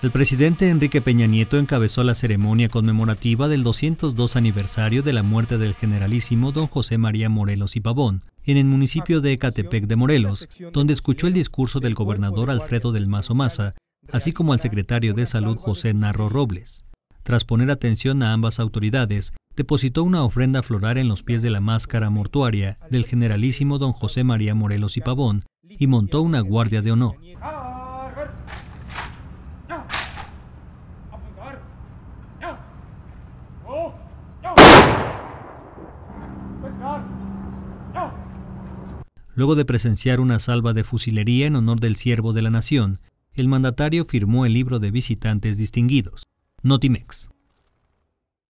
El presidente Enrique Peña Nieto encabezó la ceremonia conmemorativa del 202 aniversario de la muerte del generalísimo don José María Morelos y Pavón, en el municipio de Ecatepec de Morelos, donde escuchó el discurso del gobernador Alfredo del Mazo Maza, así como al secretario de Salud José Narro Robles. Tras poner atención a ambas autoridades, depositó una ofrenda floral en los pies de la máscara mortuaria del generalísimo don José María Morelos y Pavón y montó una guardia de honor. Luego de presenciar una salva de fusilería en honor del siervo de la nación, el mandatario firmó el libro de visitantes distinguidos, Notimex.